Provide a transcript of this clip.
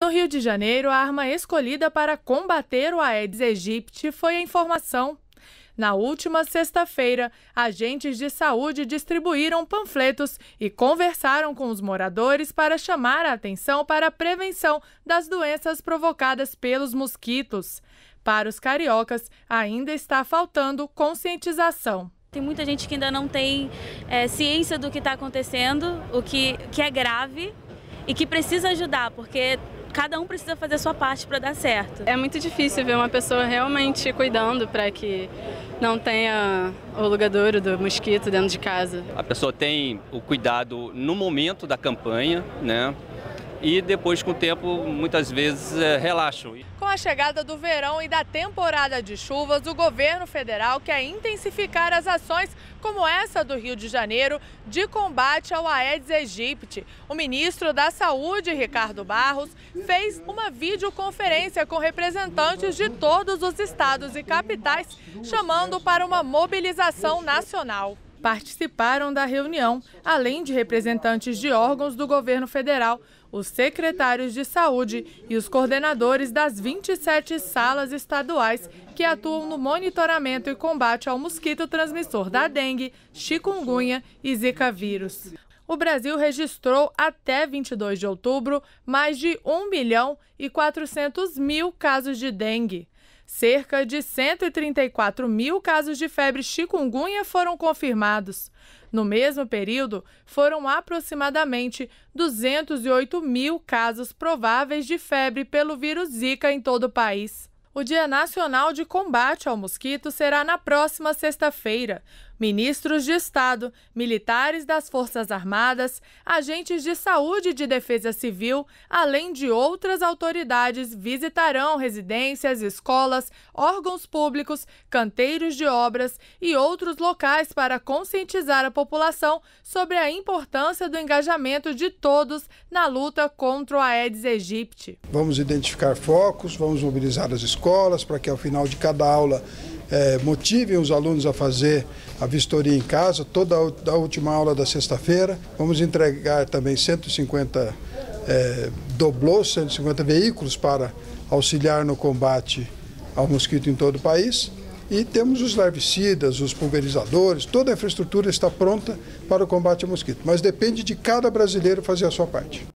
No Rio de Janeiro, a arma escolhida para combater o Aedes aegypti foi a informação. Na última sexta-feira, agentes de saúde distribuíram panfletos e conversaram com os moradores para chamar a atenção para a prevenção das doenças provocadas pelos mosquitos. Para os cariocas, ainda está faltando conscientização. Tem muita gente que ainda não tem é, ciência do que está acontecendo, o que, que é grave e que precisa ajudar, porque cada um precisa fazer a sua parte para dar certo. É muito difícil ver uma pessoa realmente cuidando para que não tenha o lugadouro do mosquito dentro de casa. A pessoa tem o cuidado no momento da campanha, né? e depois, com o tempo, muitas vezes eh, relaxam. Com a chegada do verão e da temporada de chuvas, o governo federal quer intensificar as ações como essa do Rio de Janeiro de combate ao Aedes aegypti. O ministro da Saúde, Ricardo Barros, fez uma videoconferência com representantes de todos os estados e capitais, chamando para uma mobilização nacional participaram da reunião, além de representantes de órgãos do governo federal, os secretários de saúde e os coordenadores das 27 salas estaduais que atuam no monitoramento e combate ao mosquito transmissor da dengue, chikungunya e zika vírus. O Brasil registrou até 22 de outubro mais de 1 milhão e 400 mil casos de dengue. Cerca de 134 mil casos de febre chikungunya foram confirmados. No mesmo período, foram aproximadamente 208 mil casos prováveis de febre pelo vírus Zika em todo o país. O Dia Nacional de Combate ao Mosquito será na próxima sexta-feira ministros de Estado, militares das Forças Armadas, agentes de saúde e de defesa civil, além de outras autoridades, visitarão residências, escolas, órgãos públicos, canteiros de obras e outros locais para conscientizar a população sobre a importância do engajamento de todos na luta contra o Aedes aegypti. Vamos identificar focos, vamos mobilizar as escolas para que ao final de cada aula é, motivem os alunos a fazer a vistoria em casa, toda a última aula da sexta-feira. Vamos entregar também 150, é, 150 veículos para auxiliar no combate ao mosquito em todo o país. E temos os larvicidas, os pulverizadores, toda a infraestrutura está pronta para o combate ao mosquito. Mas depende de cada brasileiro fazer a sua parte.